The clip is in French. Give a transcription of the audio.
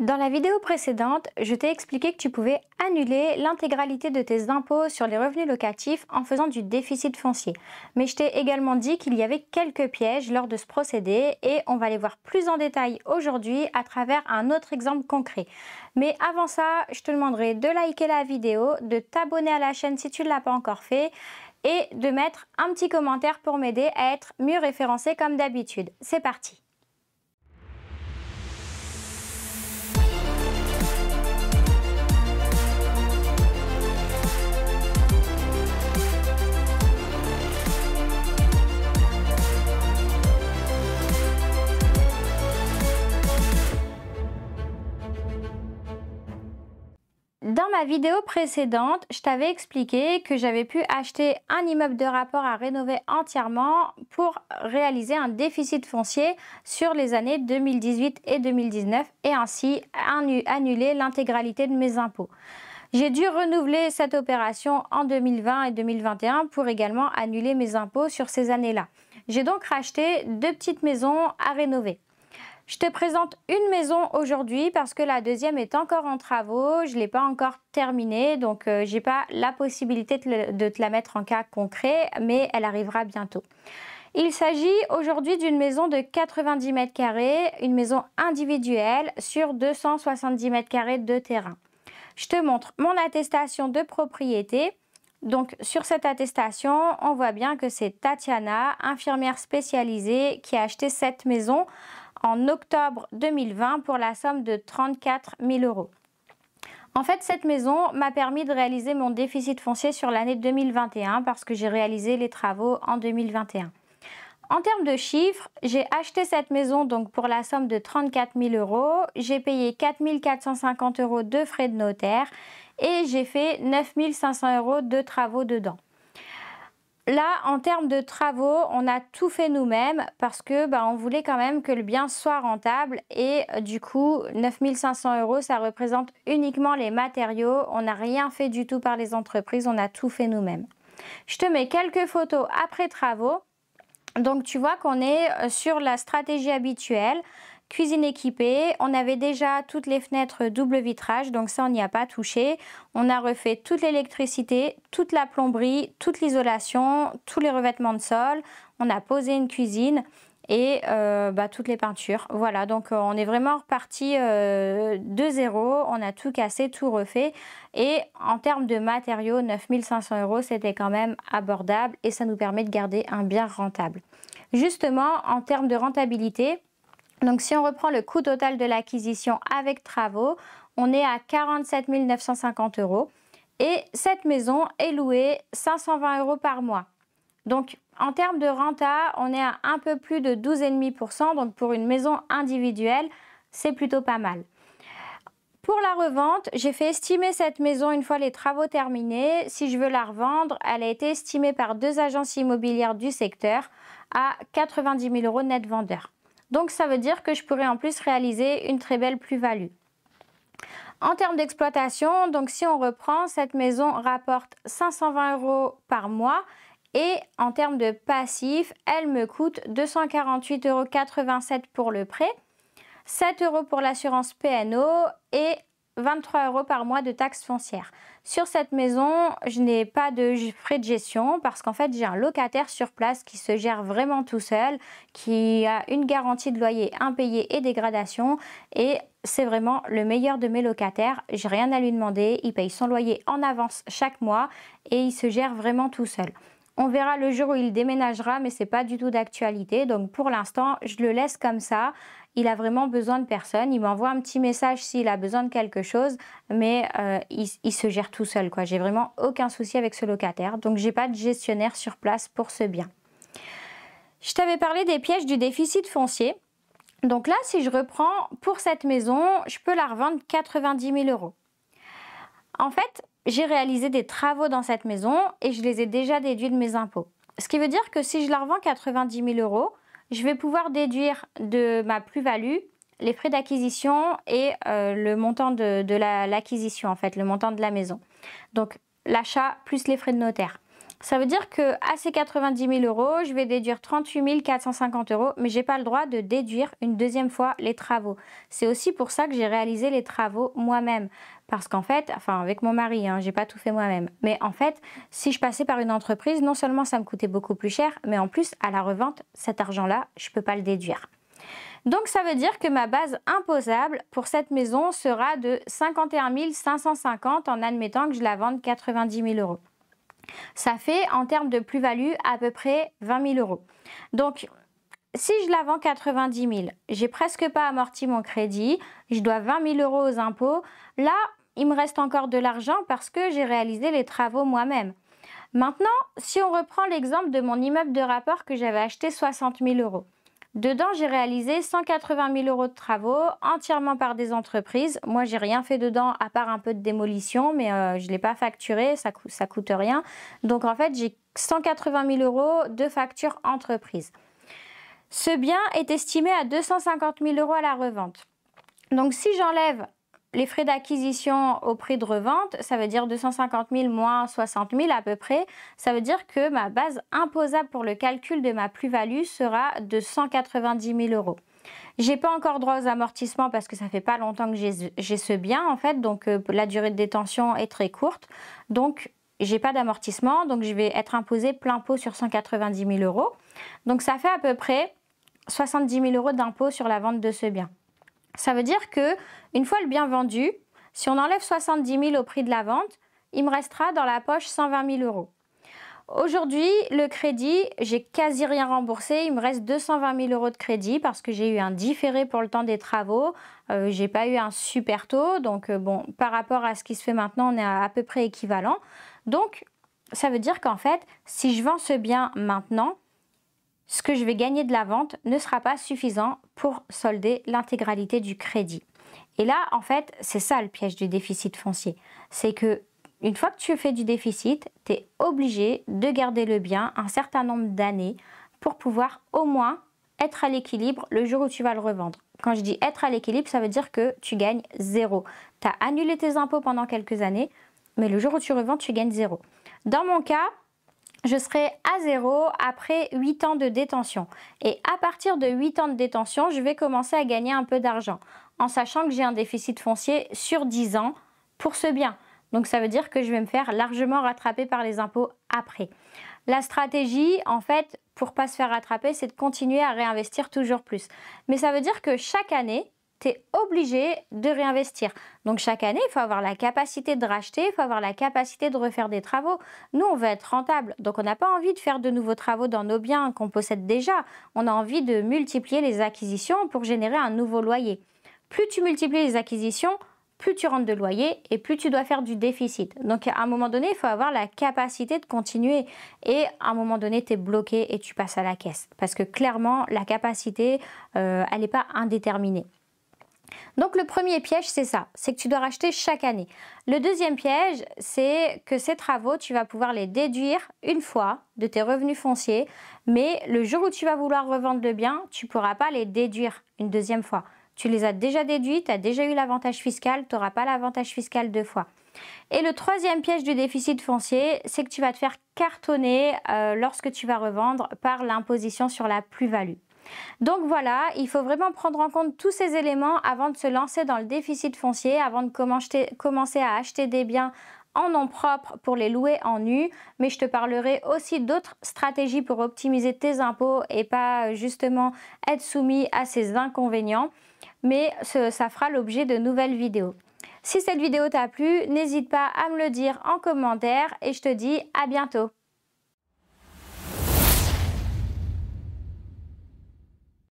Dans la vidéo précédente, je t'ai expliqué que tu pouvais annuler l'intégralité de tes impôts sur les revenus locatifs en faisant du déficit foncier. Mais je t'ai également dit qu'il y avait quelques pièges lors de ce procédé et on va les voir plus en détail aujourd'hui à travers un autre exemple concret. Mais avant ça, je te demanderai de liker la vidéo, de t'abonner à la chaîne si tu ne l'as pas encore fait et de mettre un petit commentaire pour m'aider à être mieux référencé comme d'habitude. C'est parti la vidéo précédente, je t'avais expliqué que j'avais pu acheter un immeuble de rapport à rénover entièrement pour réaliser un déficit foncier sur les années 2018 et 2019 et ainsi annuler l'intégralité de mes impôts. J'ai dû renouveler cette opération en 2020 et 2021 pour également annuler mes impôts sur ces années-là. J'ai donc racheté deux petites maisons à rénover. Je te présente une maison aujourd'hui parce que la deuxième est encore en travaux, je ne l'ai pas encore terminée, donc euh, je n'ai pas la possibilité de, te la mettre en cas concret, mais elle arrivera bientôt. Il s'agit aujourd'hui d'une maison de 90 mètres carrés, une maison individuelle sur 270 mètres carrés de terrain. Je te montre mon attestation de propriété. Donc sur cette attestation, on voit bien que c'est Tatiana, infirmière spécialisée, qui a acheté cette maison en octobre 2020 pour la somme de 34 000 euros. En fait, cette maison m'a permis de réaliser mon déficit foncier sur l'année 2021 parce que j'ai réalisé les travaux en 2021. En termes de chiffres, j'ai acheté cette maison donc pour la somme de 34 000 euros, j'ai payé 4 450 euros de frais de notaire et j'ai fait 9 500 euros de travaux dedans. Là, en termes de travaux, on a tout fait nous-mêmes parce que bah, on voulait quand même que le bien soit rentable et euh, du coup, 9500 euros, ça représente uniquement les matériaux. On n'a rien fait du tout par les entreprises, on a tout fait nous-mêmes. Je te mets quelques photos après travaux. Donc tu vois qu'on est euh, sur la stratégie habituelle. Cuisine équipée, on avait déjà toutes les fenêtres double vitrage, donc ça on n'y a pas touché. On a refait toute l'électricité, toute la plomberie, toute l'isolation, tous les revêtements de sol. On a posé une cuisine et euh, bah, toutes les peintures. Voilà, donc euh, on est vraiment reparti euh, de zéro, on a tout cassé, tout refait. Et en termes de matériaux, 9500 euros, c'était quand même abordable et ça nous permet de garder un bien rentable. Justement, en termes de rentabilité, donc si on reprend le coût total de l'acquisition avec travaux, on est à 47 950 euros. Et cette maison est louée 520 euros par mois. Donc en termes de renta, on est à un peu plus de 12,5%. Donc pour une maison individuelle, c'est plutôt pas mal. Pour la revente, j'ai fait estimer cette maison une fois les travaux terminés. Si je veux la revendre, elle a été estimée par deux agences immobilières du secteur à 90 000 euros net vendeur. Donc ça veut dire que je pourrais en plus réaliser une très belle plus-value. En termes d'exploitation, donc si on reprend, cette maison rapporte 520 euros par mois et en termes de passif, elle me coûte 248,87 euros pour le prêt, 7 euros pour l'assurance PNO et 23 euros par mois de taxes foncière. Sur cette maison, je n'ai pas de frais de gestion parce qu'en fait, j'ai un locataire sur place qui se gère vraiment tout seul, qui a une garantie de loyer impayé et dégradation et c'est vraiment le meilleur de mes locataires. J'ai rien à lui demander, il paye son loyer en avance chaque mois et il se gère vraiment tout seul. On verra le jour où il déménagera, mais c'est pas du tout d'actualité. Donc pour l'instant, je le laisse comme ça. Il a vraiment besoin de personne. Il m'envoie un petit message s'il a besoin de quelque chose, mais euh, il, se gère tout seul. Quoi, j'ai vraiment aucun souci avec ce locataire. Donc j'ai pas de gestionnaire sur place pour ce bien. Je t'avais parlé des pièges du déficit foncier. Donc là, si je reprends pour cette maison, je peux la revendre 90 000 euros. En fait, j'ai réalisé des travaux dans cette maison et je les ai déjà déduits de mes impôts. Ce qui veut dire que si je la revends 90 000 euros, je vais pouvoir déduire de ma plus-value les frais d'acquisition et euh, le montant de, l'acquisition, en fait, le montant de la maison. Donc l'achat plus les frais de notaire. Ça veut dire que à ces 90 000 euros, je vais déduire 38 450 euros, mais je n'ai pas le droit de déduire une deuxième fois les travaux. C'est aussi pour ça que j'ai réalisé les travaux moi-même, parce qu'en fait, enfin avec mon mari, hein, j'ai pas tout fait moi-même. Mais en fait, si je passais par une entreprise, non seulement ça me coûtait beaucoup plus cher, mais en plus à la revente, cet argent-là, je peux pas le déduire. Donc ça veut dire que ma base imposable pour cette maison sera de 51 550 en admettant que je la vende 90 000 euros. Ça fait en termes de plus-value à peu près 20 000 euros. Donc si je la vends 90 000, j'ai presque pas amorti mon crédit, je dois 20 000 euros aux impôts. Là, il me reste encore de l'argent parce que j'ai réalisé les travaux moi-même. Maintenant, si on reprend l'exemple de mon immeuble de rapport que j'avais acheté 60 000 euros. Dedans, j'ai réalisé 180 000 euros de travaux, entièrement par des entreprises. Moi, j'ai rien fait dedans, à part un peu de démolition, mais euh, je ne l'ai pas facturé, ça, ne ça coûte rien. Donc, en fait, j'ai 180 000 euros de facture entreprise. Ce bien est estimé à 250 000 euros à la revente. Donc, si j'enlève les frais d'acquisition au prix de revente, ça veut dire 250 000 moins 60 000 à peu près. Ça veut dire que ma base imposable pour le calcul de ma plus-value sera de 190 000 euros. J'ai pas encore droit aux amortissements parce que ça fait pas longtemps que j'ai ce bien en fait, donc euh, la durée de détention est très courte. Donc j'ai pas d'amortissement, donc je vais être imposé plein pot sur 190 000 euros. Donc ça fait à peu près 70 000 euros d'impôt sur la vente de ce bien. Ça veut dire que une fois le bien vendu, si on enlève 70 000 au prix de la vente, il me restera dans la poche 120 000 euros. Aujourd'hui, le crédit, j'ai quasi rien remboursé. Il me reste 220 000 euros de crédit parce que j'ai eu un différé pour le temps des travaux. je euh, j'ai pas eu un super taux. Donc, euh, bon, par rapport à ce qui se fait maintenant, on est à peu près équivalent. Donc, ça veut dire qu'en fait, si je vends ce bien maintenant, ce que je vais gagner de la vente ne sera pas suffisant pour solder l'intégralité du crédit. Et là, en fait, c'est ça le piège du déficit foncier. C'est que une fois que tu fais du déficit, tu es obligé de garder le bien un certain nombre d'années pour pouvoir au moins être à l'équilibre le jour où tu vas le revendre. Quand je dis être à l'équilibre, ça veut dire que tu gagnes zéro. Tu as annulé tes impôts pendant quelques années, mais le jour où tu revends, tu gagnes zéro. Dans mon cas, je serai à zéro après 8 ans de détention. Et à partir de 8 ans de détention, je vais commencer à gagner un peu d'argent, en sachant que j'ai un déficit foncier sur 10 ans pour ce bien. Donc ça veut dire que je vais me faire largement rattraper par les impôts après. La stratégie, en fait, pour pas se faire rattraper, c'est de continuer à réinvestir toujours plus. Mais ça veut dire que chaque année, tu es obligé de réinvestir. Donc chaque année, il faut avoir la capacité de racheter, il faut avoir la capacité de refaire des travaux. Nous, on veut être rentable, donc on n'a pas envie de faire de nouveaux travaux dans nos biens qu'on possède déjà. On a envie de multiplier les acquisitions pour générer un nouveau loyer. Plus tu multiplies les acquisitions, plus tu rentres de loyer et plus tu dois faire du déficit. Donc à un moment donné, il faut avoir la capacité de continuer. Et à un moment donné, tu es bloqué et tu passes à la caisse. Parce que clairement, la capacité, euh, elle n'est pas indéterminée. Donc le premier piège, c'est ça, c'est que tu dois racheter chaque année. Le deuxième piège, c'est que ces travaux, tu vas pouvoir les déduire une fois de tes revenus fonciers, mais le jour où tu vas vouloir revendre le bien, tu ne pourras pas les déduire une deuxième fois. Tu les as déjà déduits, tu as déjà eu l'avantage fiscal, tu n'auras pas l'avantage fiscal deux fois. Et le troisième piège du déficit foncier, c'est que tu vas te faire cartonner euh, lorsque tu vas revendre par l'imposition sur la plus-value. Donc voilà, il faut vraiment prendre en compte tous ces éléments avant de se lancer dans le déficit foncier, avant de commencer à acheter des biens en nom propre pour les louer en nu, mais je te parlerai aussi d'autres stratégies pour optimiser tes impôts et pas euh, justement être soumis à ces inconvénients, mais ça fera l'objet de nouvelles vidéos. Si cette vidéo t'a plu, n'hésite pas à me le dire en commentaire et je te dis à bientôt.